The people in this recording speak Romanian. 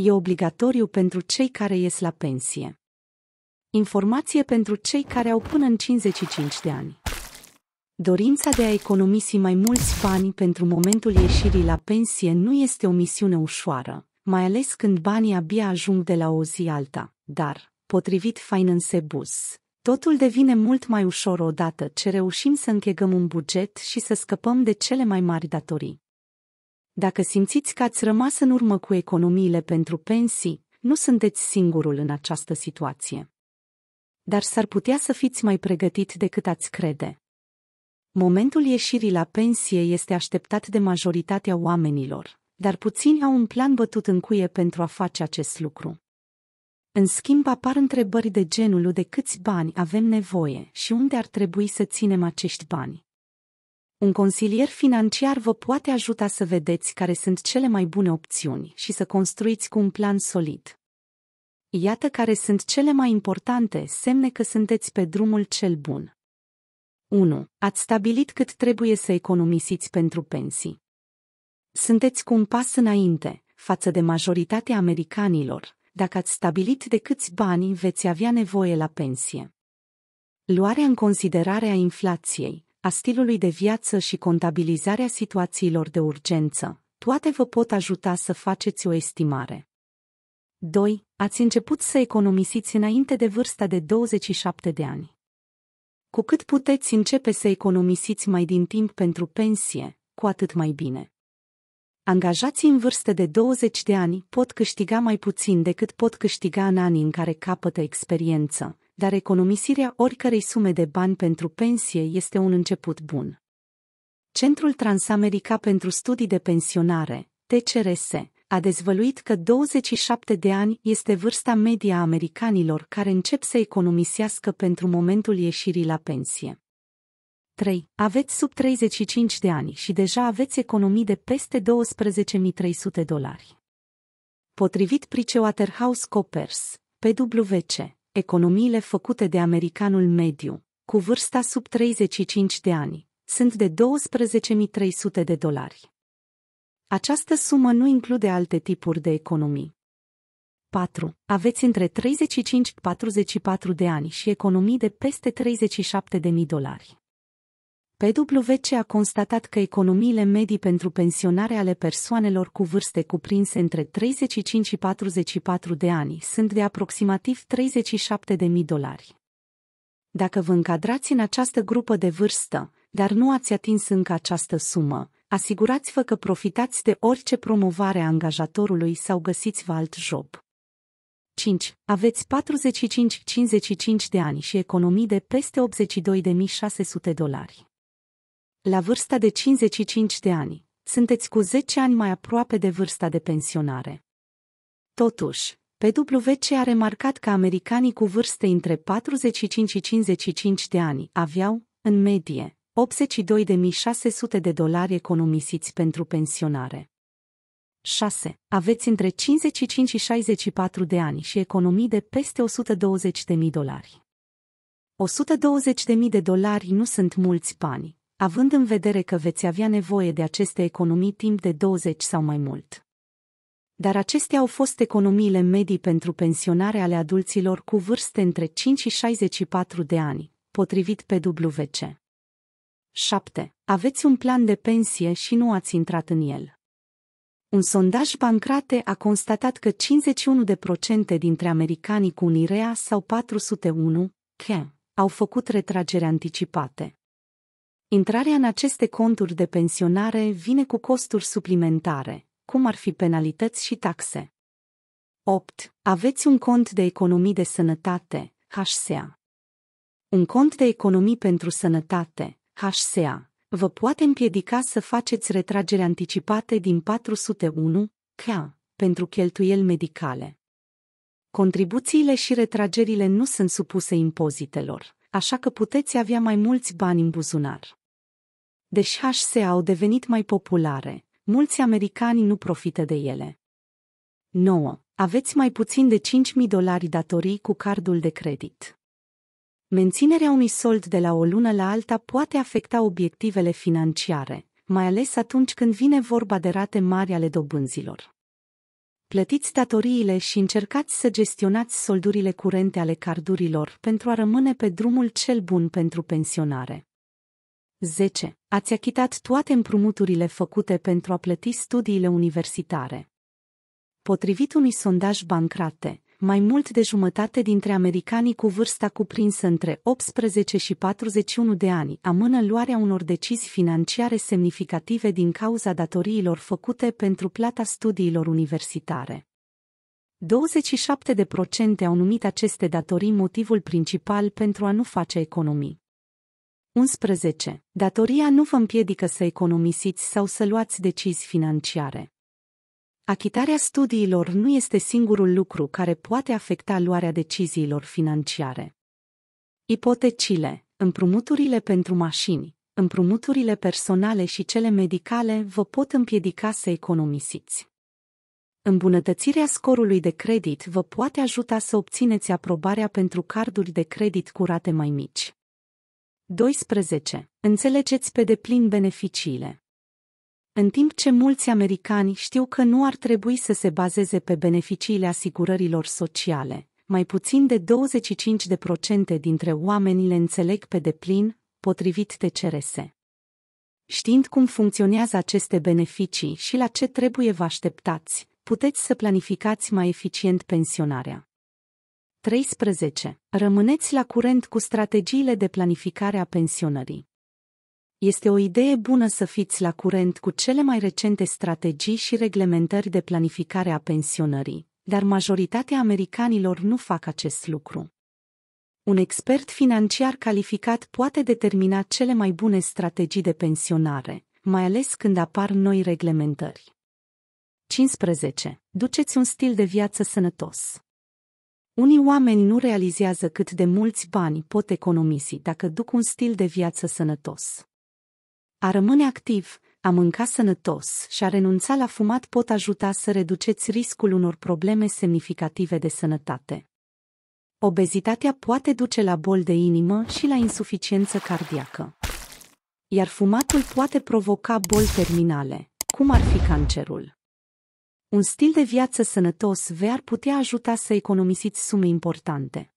e obligatoriu pentru cei care ies la pensie. Informație pentru cei care au până în 55 de ani. Dorința de a economisi mai mulți bani pentru momentul ieșirii la pensie nu este o misiune ușoară, mai ales când banii abia ajung de la o zi alta, dar, potrivit Finance Bus, totul devine mult mai ușor odată ce reușim să închegăm un buget și să scăpăm de cele mai mari datorii. Dacă simțiți că ați rămas în urmă cu economiile pentru pensii, nu sunteți singurul în această situație. Dar s-ar putea să fiți mai pregătit decât ați crede. Momentul ieșirii la pensie este așteptat de majoritatea oamenilor, dar puțini au un plan bătut în cuie pentru a face acest lucru. În schimb apar întrebări de genul de câți bani avem nevoie și unde ar trebui să ținem acești bani. Un consilier financiar vă poate ajuta să vedeți care sunt cele mai bune opțiuni și să construiți cu un plan solid. Iată care sunt cele mai importante semne că sunteți pe drumul cel bun. 1. Ați stabilit cât trebuie să economisiți pentru pensii. Sunteți cu un pas înainte, față de majoritatea americanilor, dacă ați stabilit de câți bani veți avea nevoie la pensie. Luarea în considerare a inflației, a stilului de viață și contabilizarea situațiilor de urgență, toate vă pot ajuta să faceți o estimare. 2. Ați început să economisiți înainte de vârsta de 27 de ani. Cu cât puteți începe să economisiți mai din timp pentru pensie, cu atât mai bine. Angajații în vârstă de 20 de ani pot câștiga mai puțin decât pot câștiga în anii în care capătă experiență, dar economisirea oricărei sume de bani pentru pensie este un început bun. Centrul Transamerica pentru Studii de Pensionare, TCRS, a dezvăluit că 27 de ani este vârsta media a americanilor care încep să economisească pentru momentul ieșirii la pensie. 3. Aveți sub 35 de ani și deja aveți economii de peste 12.300 dolari. Potrivit Pricewaterhouse Coppers, PwC, economiile făcute de americanul mediu, cu vârsta sub 35 de ani, sunt de 12.300 de dolari. Această sumă nu include alte tipuri de economii. 4. Aveți între 35-44 de ani și economii de peste 37.000 dolari. PwC a constatat că economiile medii pentru pensionare ale persoanelor cu vârste cuprinse între 35 și 44 de ani sunt de aproximativ 37.000 dolari. Dacă vă încadrați în această grupă de vârstă, dar nu ați atins încă această sumă, asigurați-vă că profitați de orice promovare a angajatorului sau găsiți-vă alt job. 5. Aveți 45-55 de ani și economii de peste 82.600 dolari la vârsta de 55 de ani, sunteți cu 10 ani mai aproape de vârsta de pensionare. Totuși, PwC a remarcat că americanii cu vârste între 45 și 55 de ani aveau, în medie, 82.600 de dolari economisiți pentru pensionare. 6. Aveți între 55 și 64 de ani și economii de peste 120.000 dolari. 120.000 de dolari nu sunt mulți bani, având în vedere că veți avea nevoie de aceste economii timp de 20 sau mai mult. Dar acestea au fost economiile medii pentru pensionare ale adulților cu vârste între 5 și 64 de ani, potrivit PwC. 7. Aveți un plan de pensie și nu ați intrat în el. Un sondaj Bancrate a constatat că 51% dintre americanii cu un IREA sau 401 K au făcut retragere anticipate. Intrarea în aceste conturi de pensionare vine cu costuri suplimentare, cum ar fi penalități și taxe. 8. Aveți un cont de economii de sănătate, HSA. Un cont de economii pentru sănătate, HSA, vă poate împiedica să faceți retragere anticipate din 401 K pentru cheltuieli medicale. Contribuțiile și retragerile nu sunt supuse impozitelor, așa că puteți avea mai mulți bani în buzunar. Deși HSE au devenit mai populare, mulți americani nu profită de ele. 9. Aveți mai puțin de 5.000 dolari datorii cu cardul de credit. Menținerea unui sold de la o lună la alta poate afecta obiectivele financiare, mai ales atunci când vine vorba de rate mari ale dobânzilor. Plătiți datoriile și încercați să gestionați soldurile curente ale cardurilor pentru a rămâne pe drumul cel bun pentru pensionare. 10. Ați achitat toate împrumuturile făcute pentru a plăti studiile universitare. Potrivit unui sondaj Bancrate, mai mult de jumătate dintre americanii cu vârsta cuprinsă între 18 și 41 de ani amână luarea unor decizii financiare semnificative din cauza datoriilor făcute pentru plata studiilor universitare. 27% au numit aceste datorii motivul principal pentru a nu face economii. 11. Datoria nu vă împiedică să economisiți sau să luați decizii financiare. Achitarea studiilor nu este singurul lucru care poate afecta luarea deciziilor financiare. Ipotecile, împrumuturile pentru mașini, împrumuturile personale și cele medicale vă pot împiedica să economisiți. Îmbunătățirea scorului de credit vă poate ajuta să obțineți aprobarea pentru carduri de credit cu rate mai mici. 12. Înțelegeți pe deplin beneficiile. În timp ce mulți americani știu că nu ar trebui să se bazeze pe beneficiile asigurărilor sociale, mai puțin de 25% dintre oameni le înțeleg pe deplin, potrivit TCRS. Știind cum funcționează aceste beneficii și la ce trebuie vă așteptați, puteți să planificați mai eficient pensionarea. 13. Rămâneți la curent cu strategiile de planificare a pensionării. Este o idee bună să fiți la curent cu cele mai recente strategii și reglementări de planificare a pensionării, dar majoritatea americanilor nu fac acest lucru. Un expert financiar calificat poate determina cele mai bune strategii de pensionare, mai ales când apar noi reglementări. 15. Duceți un stil de viață sănătos. Unii oameni nu realizează cât de mulți bani pot economisi dacă duc un stil de viață sănătos. A rămâne activ, a mânca sănătos și a renunța la fumat pot ajuta să reduceți riscul unor probleme semnificative de sănătate. Obezitatea poate duce la bol de inimă și la insuficiență cardiacă. Iar fumatul poate provoca boli terminale, cum ar fi cancerul. Un stil de viață sănătos ve ar putea ajuta să economisiți sume importante.